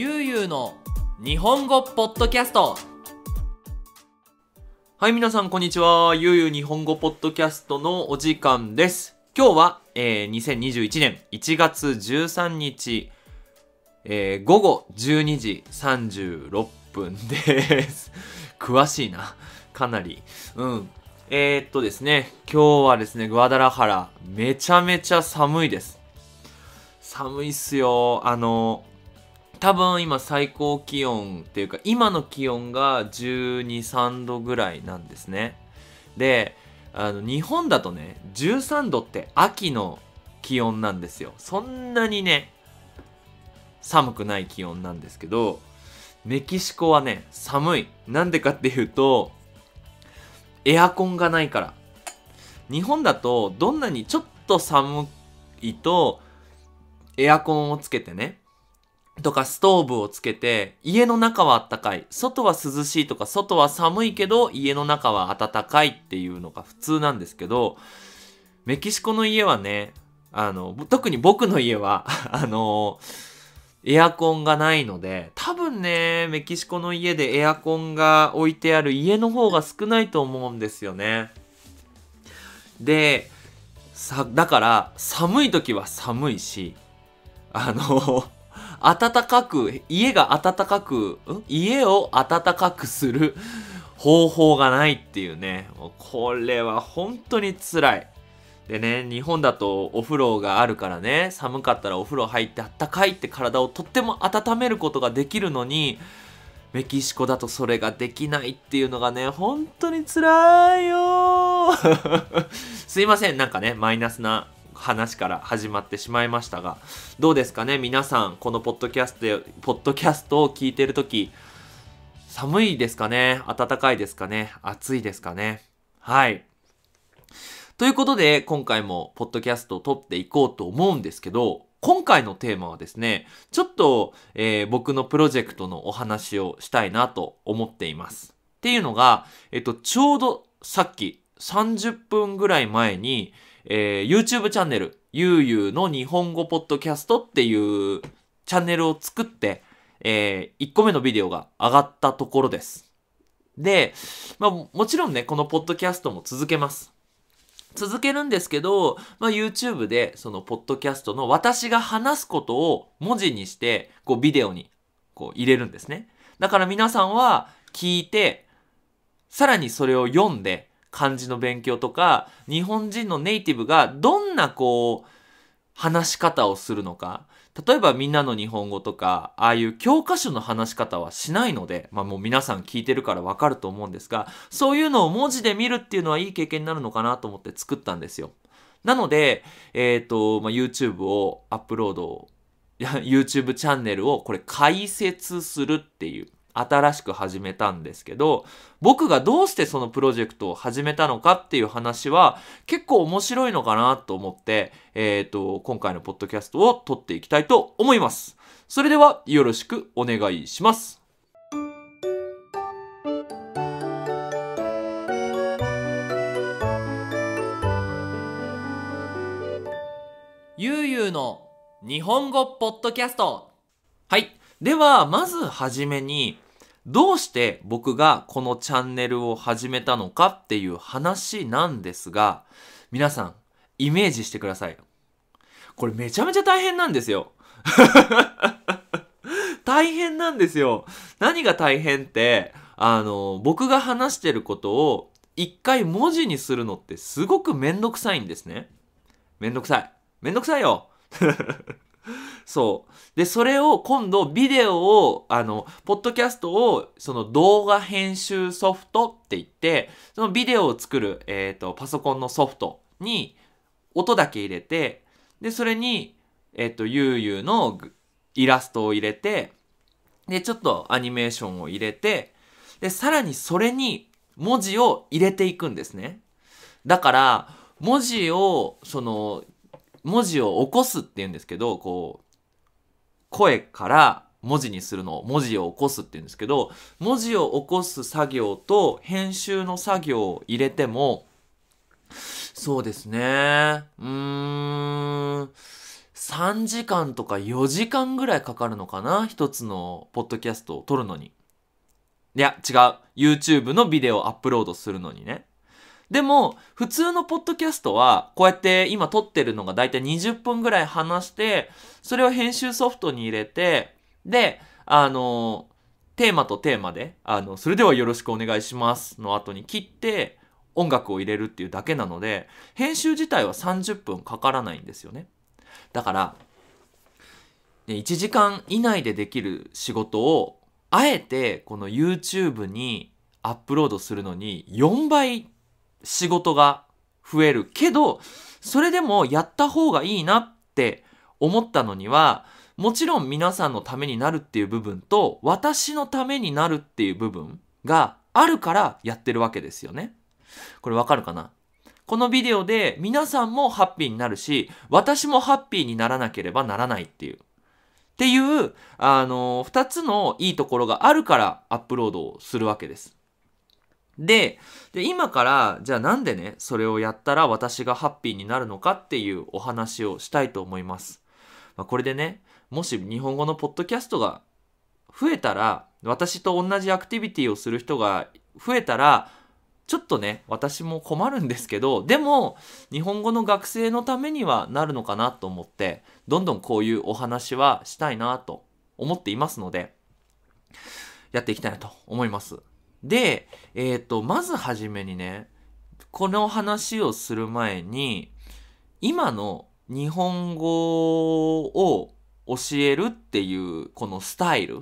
ゆうゆうの日本語ポッドキャストはい、皆さんこんにちは。ゆうゆう日本語ポッドキャストのお時間です。今日は、えー、2021年1月13日、えー、午後12時36分です。詳しいな。かなり。うん。えー、っとですね、今日はですね、グアダラハラ、めちゃめちゃ寒いです。寒いっすよ。あの、多分今最高気温っていうか今の気温が1 2 3度ぐらいなんですねであの日本だとね13度って秋の気温なんですよそんなにね寒くない気温なんですけどメキシコはね寒いなんでかっていうとエアコンがないから日本だとどんなにちょっと寒いとエアコンをつけてねとかストーブをつけて、家の中はあったかい、外は涼しいとか、外は寒いけど、家の中は暖かいっていうのが普通なんですけど、メキシコの家はね、あの、特に僕の家は あの、エアコンがないので、多分ね、メキシコの家でエアコンが置いてある家の方が少ないと思うんですよね。で、さ、だから、寒い時は寒いし、あの暖かく、家が暖かく、家を暖かくする方法がないっていうね。これは本当に辛い。でね、日本だとお風呂があるからね、寒かったらお風呂入ってあったかいって体をとっても温めることができるのに、メキシコだとそれができないっていうのがね、本当に辛いよ すいません、なんかね、マイナスな話から始まってしまいましたが、どうですかね皆さん、このポッドキャスト、ポッドキャストを聞いてるとき、寒いですかね暖かいですかね暑いですかねはい。ということで、今回もポッドキャストを撮っていこうと思うんですけど、今回のテーマはですね、ちょっと、えー、僕のプロジェクトのお話をしたいなと思っています。っていうのが、えっと、ちょうどさっき30分ぐらい前に、えー、YouTube チャンネル、ゆうゆうの日本語ポッドキャストっていうチャンネルを作って、えー、1個目のビデオが上がったところです。で、まあ、もちろんね、このポッドキャストも続けます。続けるんですけど、まあ、YouTube でそのポッドキャストの私が話すことを文字にして、こうビデオにこう入れるんですね。だから皆さんは聞いて、さらにそれを読んで、漢字の勉強とか、日本人のネイティブがどんなこう、話し方をするのか。例えばみんなの日本語とか、ああいう教科書の話し方はしないので、まあもう皆さん聞いてるからわかると思うんですが、そういうのを文字で見るっていうのはいい経験になるのかなと思って作ったんですよ。なので、えっ、ー、と、まあ、YouTube をアップロード、YouTube チャンネルをこれ解説するっていう。新しく始めたんですけど、僕がどうしてそのプロジェクトを始めたのかっていう話は結構面白いのかなと思って、えっ、ー、と、今回のポッドキャストを撮っていきたいと思います。それではよろしくお願いします。ゆうゆうの日本語ポッドキャストはい。では、まずはじめに、どうして僕がこのチャンネルを始めたのかっていう話なんですが、皆さん、イメージしてください。これめちゃめちゃ大変なんですよ。大変なんですよ。何が大変って、あの、僕が話してることを一回文字にするのってすごくめんどくさいんですね。めんどくさい。めんどくさいよ。そう。で、それを今度ビデオを、あの、ポッドキャストをその動画編集ソフトって言って、そのビデオを作る、えっ、ー、と、パソコンのソフトに音だけ入れて、で、それに、えっ、ー、と、ゆうゆうのイラストを入れて、で、ちょっとアニメーションを入れて、で、さらにそれに文字を入れていくんですね。だから、文字を、その、文字を起こすっていうんですけど、こう、声から文字にするのを文字を起こすって言うんですけど文字を起こす作業と編集の作業を入れてもそうですねうーん3時間とか4時間ぐらいかかるのかな一つのポッドキャストを撮るのに。いや違う YouTube のビデオをアップロードするのにね。でも、普通のポッドキャストは、こうやって今撮ってるのがだいたい20分ぐらい話して、それを編集ソフトに入れて、で、あの、テーマとテーマで、あの、それではよろしくお願いしますの後に切って、音楽を入れるっていうだけなので、編集自体は30分かからないんですよね。だから、1時間以内でできる仕事を、あえてこの YouTube にアップロードするのに4倍仕事が増えるけど、それでもやった方がいいなって思ったのには、もちろん皆さんのためになるっていう部分と、私のためになるっていう部分があるからやってるわけですよね。これわかるかなこのビデオで皆さんもハッピーになるし、私もハッピーにならなければならないっていう。っていう、あの二つのいいところがあるからアップロードをするわけです。で今からじゃあなんでねそれをやったら私がハッピーになるのかっていうお話をしたいと思います、まあ、これでねもし日本語のポッドキャストが増えたら私と同じアクティビティをする人が増えたらちょっとね私も困るんですけどでも日本語の学生のためにはなるのかなと思ってどんどんこういうお話はしたいなと思っていますのでやっていきたいなと思います。で、えっ、ー、と、まずはじめにね、この話をする前に、今の日本語を教えるっていうこのスタイル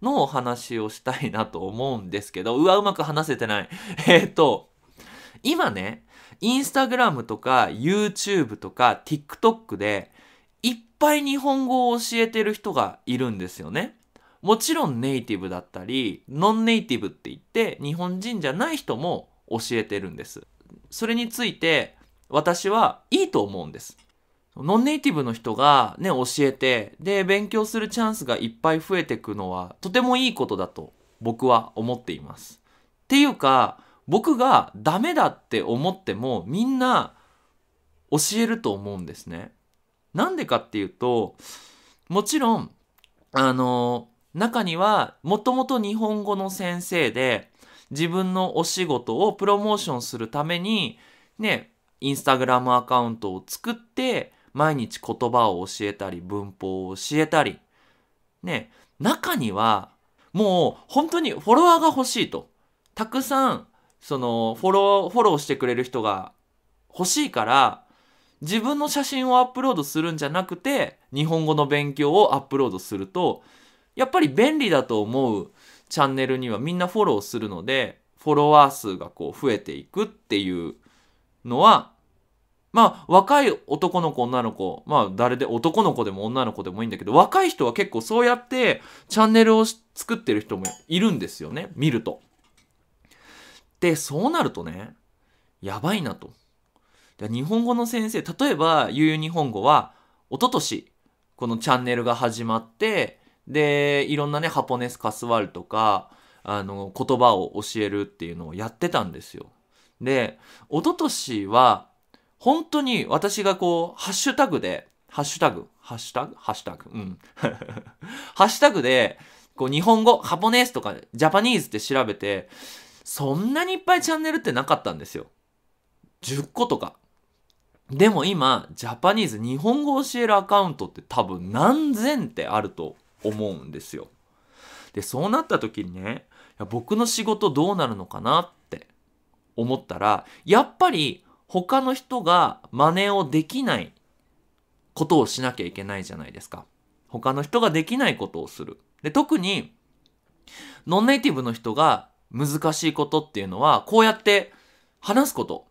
のお話をしたいなと思うんですけど、うわ、うまく話せてない。えっ、ー、と、今ね、インスタグラムとか YouTube とか TikTok でいっぱい日本語を教えてる人がいるんですよね。もちろんネイティブだったりノンネイティブって言って日本人じゃない人も教えてるんですそれについて私はいいと思うんですノンネイティブの人がね教えてで勉強するチャンスがいっぱい増えてくのはとてもいいことだと僕は思っていますっていうか僕がダメだって思ってもみんな教えると思うんですねなんでかっていうともちろんあの中にはもともと日本語の先生で自分のお仕事をプロモーションするためにねインスタグラムアカウントを作って毎日言葉を教えたり文法を教えたりね中にはもう本当にフォロワーが欲しいとたくさんそのフォローフォローしてくれる人が欲しいから自分の写真をアップロードするんじゃなくて日本語の勉強をアップロードするとやっぱり便利だと思うチャンネルにはみんなフォローするので、フォロワー数がこう増えていくっていうのは、まあ若い男の子女の子、まあ誰で男の子でも女の子でもいいんだけど、若い人は結構そうやってチャンネルを作ってる人もいるんですよね、見ると。で、そうなるとね、やばいなと。日本語の先生、例えば、ゆうゆう日本語は、おととし、このチャンネルが始まって、で、いろんなね、ハポネスカスワルとか、あの、言葉を教えるっていうのをやってたんですよ。で、一昨年は、本当に私がこう、ハッシュタグで、ハッシュタグ、ハッシュタグハッシュタグうん。ハッシュタグで、こう、日本語、ハポネスとか、ジャパニーズって調べて、そんなにいっぱいチャンネルってなかったんですよ。10個とか。でも今、ジャパニーズ、日本語教えるアカウントって多分何千ってあると思うんですよ。でそうなった時にね僕の仕事どうなるのかなって思ったらやっぱり他の人が真似をできないことをしなきゃいけないじゃないですか。他の人ができないことをする。で特にノンネイティブの人が難しいことっていうのはこうやって話すこと。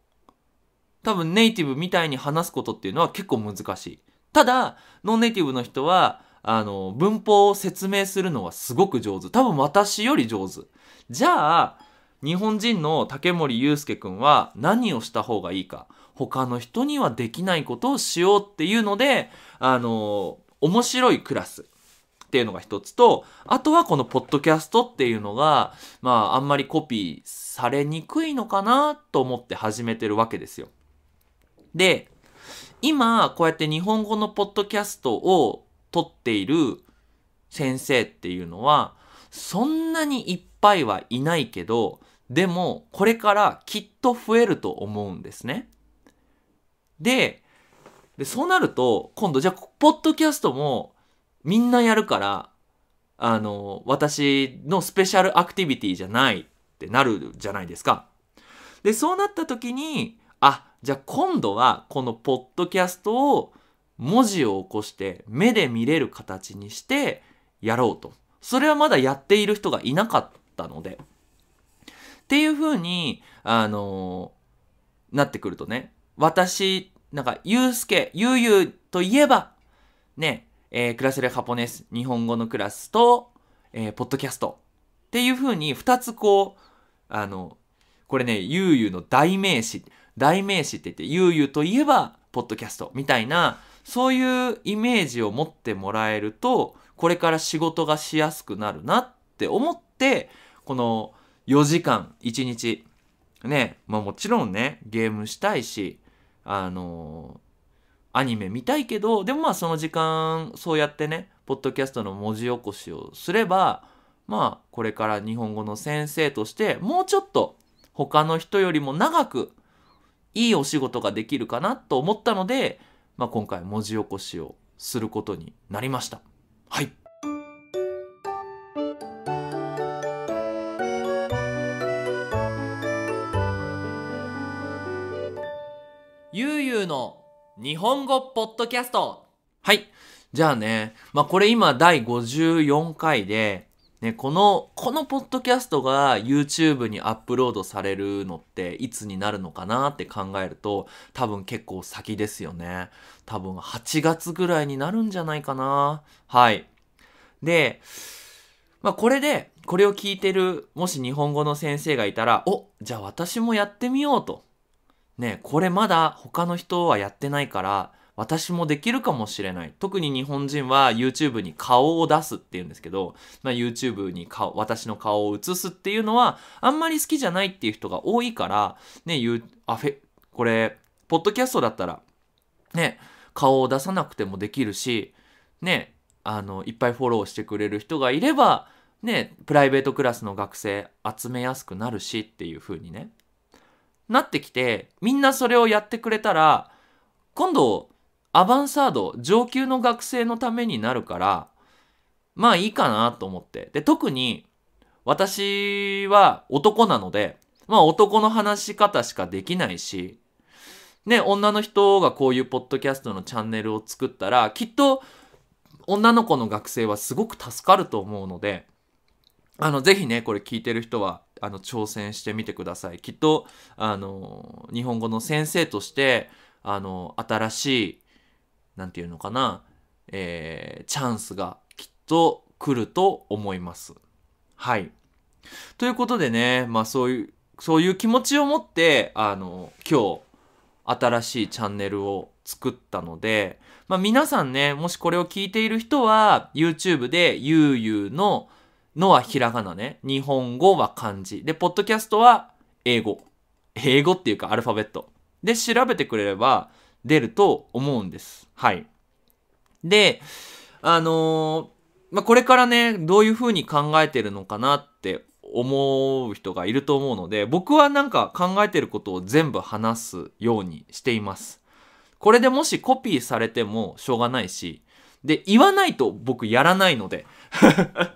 多分ネイティブみたいに話すことっていうのは結構難しい。ただ、ノンネイティブの人はあの、文法を説明するのはすごく上手。多分私より上手。じゃあ、日本人の竹森祐介くんは何をした方がいいか。他の人にはできないことをしようっていうので、あの、面白いクラスっていうのが一つと、あとはこのポッドキャストっていうのが、まああんまりコピーされにくいのかなと思って始めてるわけですよ。で、今こうやって日本語のポッドキャストを取っている先生っていうのは、そんなにいっぱいはいないけど、でも、これからきっと増えると思うんですね。で、でそうなると、今度じゃあ、ポッドキャストもみんなやるから、あの、私のスペシャルアクティビティじゃないってなるじゃないですか。で、そうなった時に、あ、じゃあ今度はこのポッドキャストを文字を起こして目で見れる形にしてやろうと。それはまだやっている人がいなかったので。っていうふうに、あのー、なってくるとね、私、なんか、ゆうすけ、ゆうゆうといえば、ね、えー、クラスレハポネス、日本語のクラスと、えー、ポッドキャストっていうふうに、二つこう、あの、これね、ゆうゆうの代名詞、代名詞って言って、ゆうゆうといえば、ポッドキャストみたいな、そういうイメージを持ってもらえるとこれから仕事がしやすくなるなって思ってこの4時間1日ねまあもちろんねゲームしたいしあのー、アニメ見たいけどでもまあその時間そうやってねポッドキャストの文字起こしをすればまあこれから日本語の先生としてもうちょっと他の人よりも長くいいお仕事ができるかなと思ったのでまあ、今回文字起こしをすることになりました。はい。ゆうゆうの日本語ポッドキャスト。はい。じゃあね、まあ、これ今第54回で、ね、この、このポッドキャストが YouTube にアップロードされるのっていつになるのかなって考えると多分結構先ですよね。多分8月ぐらいになるんじゃないかな。はい。で、まあこれで、これを聞いてる、もし日本語の先生がいたら、おじゃあ私もやってみようと。ね、これまだ他の人はやってないから、私もできるかもしれない。特に日本人は YouTube に顔を出すっていうんですけど、まあ、YouTube に顔、私の顔を映すっていうのは、あんまり好きじゃないっていう人が多いから、ね、言う、あフェ、これ、ポッドキャストだったら、ね、顔を出さなくてもできるし、ね、あの、いっぱいフォローしてくれる人がいれば、ね、プライベートクラスの学生集めやすくなるしっていう風にね、なってきて、みんなそれをやってくれたら、今度、アバンサード、上級の学生のためになるから、まあいいかなと思って。で、特に、私は男なので、まあ男の話し方しかできないし、ね、女の人がこういうポッドキャストのチャンネルを作ったら、きっと女の子の学生はすごく助かると思うので、あの、ぜひね、これ聞いてる人は、あの、挑戦してみてください。きっと、あの、日本語の先生として、あの、新しい何て言うのかな、えー、チャンスがきっと来ると思います。はい。ということでね、まあそういう、そういう気持ちを持って、あの、今日、新しいチャンネルを作ったので、まあ、皆さんね、もしこれを聞いている人は、YouTube でゆうゆうの、のはひらがなね、日本語は漢字。で、ポッドキャストは英語。英語っていうかアルファベット。で、調べてくれれば出ると思うんです。はい。で、あのー、まあ、これからね、どういうふうに考えてるのかなって思う人がいると思うので、僕はなんか考えてることを全部話すようにしています。これでもしコピーされてもしょうがないし、で、言わないと僕やらないので。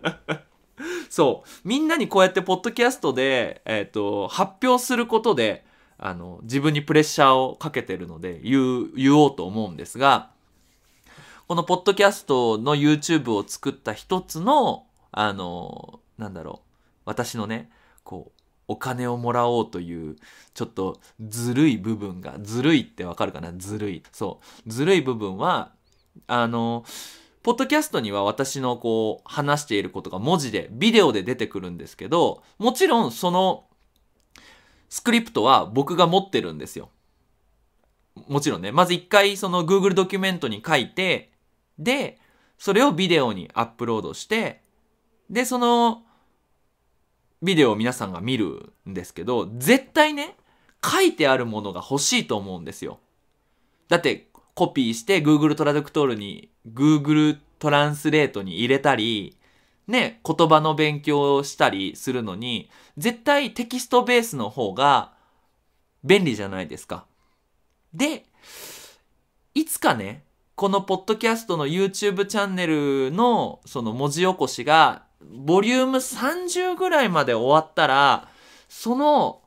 そう。みんなにこうやってポッドキャストで、えっ、ー、と、発表することで、あの、自分にプレッシャーをかけてるので、言う、言おうと思うんですが、このポッドキャストの YouTube を作った一つの、あの、なんだろう、私のね、こう、お金をもらおうという、ちょっとずるい部分が、ずるいってわかるかなずるい。そう。ずるい部分は、あの、ポッドキャストには私のこう、話していることが文字で、ビデオで出てくるんですけど、もちろんその、スクリプトは僕が持ってるんですよ。もちろんね。まず一回その Google ドキュメントに書いて、で、それをビデオにアップロードして、で、その、ビデオを皆さんが見るんですけど、絶対ね、書いてあるものが欲しいと思うんですよ。だって、コピーして Google トラドクトールに、Google トランスレートに入れたり、ね、言葉の勉強をしたりするのに、絶対テキストベースの方が便利じゃないですか。で、いつかね、このポッドキャストの YouTube チャンネルのその文字起こしがボリューム30ぐらいまで終わったらその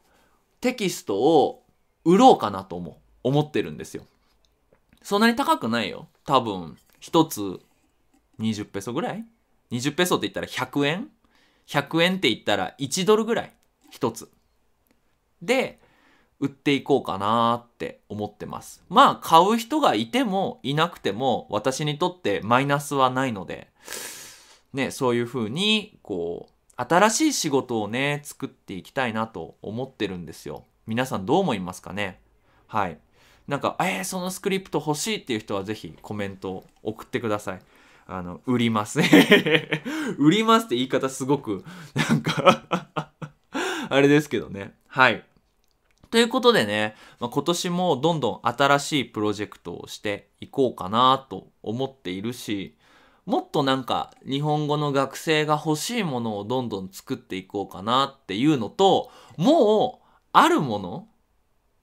テキストを売ろうかなと思う思ってるんですよそんなに高くないよ多分1つ20ペソぐらい20ペソって言ったら100円100円って言ったら1ドルぐらい1つで売っていこうかなって思ってます。まあ買う人がいてもいなくても私にとってマイナスはないので、ね、そういうふうにこう新しい仕事をね、作っていきたいなと思ってるんですよ。皆さんどう思いますかねはい。なんか、えー、そのスクリプト欲しいっていう人はぜひコメントを送ってください。あの、売ります。売りますって言い方すごく、なんか あれですけどね。はい。ということでね、まあ、今年もどんどん新しいプロジェクトをしていこうかなと思っているし、もっとなんか日本語の学生が欲しいものをどんどん作っていこうかなっていうのと、もうあるもの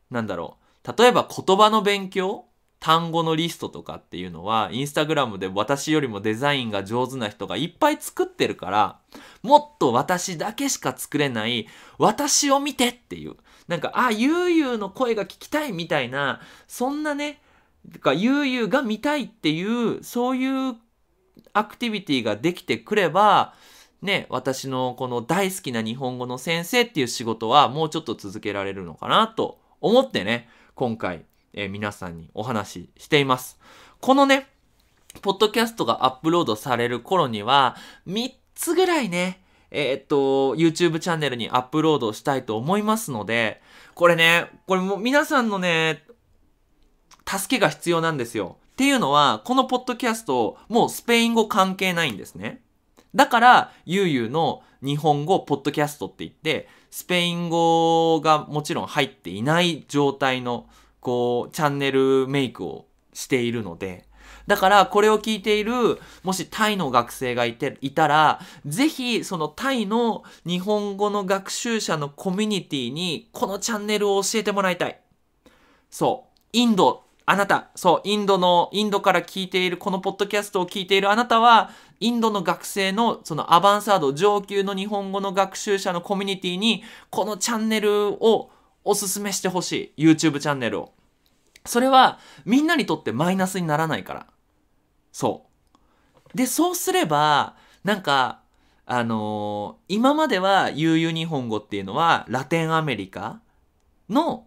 なんだろう。例えば言葉の勉強単語のリストとかっていうのは、インスタグラムで私よりもデザインが上手な人がいっぱい作ってるから、もっと私だけしか作れない、私を見てっていう、なんか、あ、ゆうゆうの声が聞きたいみたいな、そんなね、かゆうゆうが見たいっていう、そういうアクティビティができてくれば、ね、私のこの大好きな日本語の先生っていう仕事はもうちょっと続けられるのかなと思ってね、今回、えー、皆さんにお話ししています。このね、ポッドキャストがアップロードされる頃には、3つぐらいね、えー、っと、YouTube チャンネルにアップロードしたいと思いますので、これね、これも皆さんのね、助けが必要なんですよ。っていうのは、このポッドキャスト、もうスペイン語関係ないんですね。だから、ゆうゆうの日本語ポッドキャストって言って、スペイン語がもちろん入っていない状態の、こう、チャンネルメイクをしているので、だからこれを聞いているもしタイの学生がいていたらぜひそのタイの日本語の学習者のコミュニティにこのチャンネルを教えてもらいたいそうインドあなた、そう、インドの、インドから聞いている、このポッドキャストを聞いているあなたは、インドの学生の、そのアバンサード、上級の日本語の学習者のコミュニティに、このチャンネルをおすすめしてほしい。YouTube チャンネルを。それは、みんなにとってマイナスにならないから。そう。で、そうすれば、なんか、あのー、今までは悠々日本語っていうのはラテンアメリカの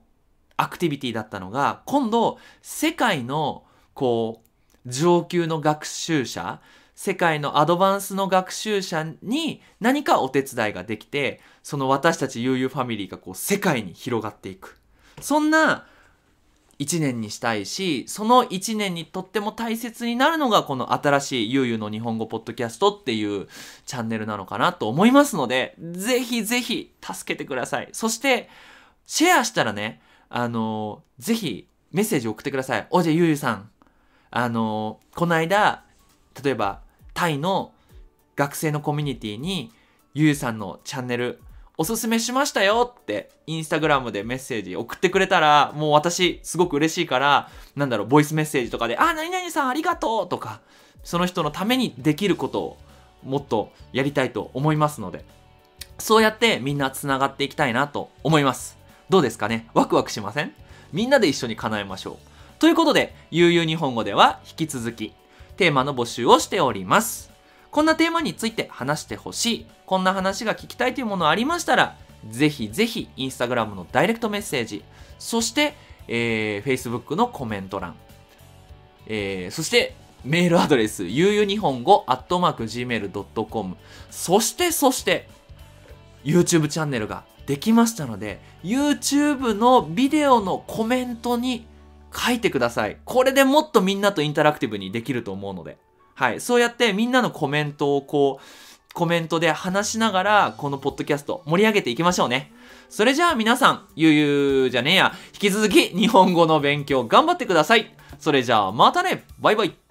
アクティビティだったのが、今度、世界の、こう、上級の学習者、世界のアドバンスの学習者に何かお手伝いができて、その私たち悠々ファミリーがこう世界に広がっていく。そんな1年にしたいしその1年にとっても大切になるのがこの新しいゆうゆうの日本語ポッドキャストっていうチャンネルなのかなと思いますのでぜひぜひ助けてくださいそしてシェアしたらねあのぜひメッセージ送ってくださいおじゃゆうゆうさんあのこの間例えばタイの学生のコミュニティにゆうゆうさんのチャンネルおすすめしましたよってインスタグラムでメッセージ送ってくれたらもう私すごく嬉しいからなんだろうボイスメッセージとかで「あ何々さんありがとう」とかその人のためにできることをもっとやりたいと思いますのでそうやってみんなつながっていきたいなと思いますどうですかねワクワクしませんみんなで一緒に叶えましょうということで悠々日本語では引き続きテーマの募集をしておりますこんなテーマについて話してほしい、こんな話が聞きたいというものありましたら、ぜひぜひ Instagram のダイレクトメッセージ、そして、えー、Facebook のコメント欄、えー、そしてメールアドレス、ゆうゆ日本語、アットマーク gmail.com。そして、そして、YouTube チャンネルができましたので、YouTube のビデオのコメントに書いてください。これでもっとみんなとインタラクティブにできると思うので。はい。そうやってみんなのコメントをこう、コメントで話しながら、このポッドキャスト盛り上げていきましょうね。それじゃあ皆さん、ゆうゆうじゃねえや、引き続き日本語の勉強頑張ってください。それじゃあまたね、バイバイ。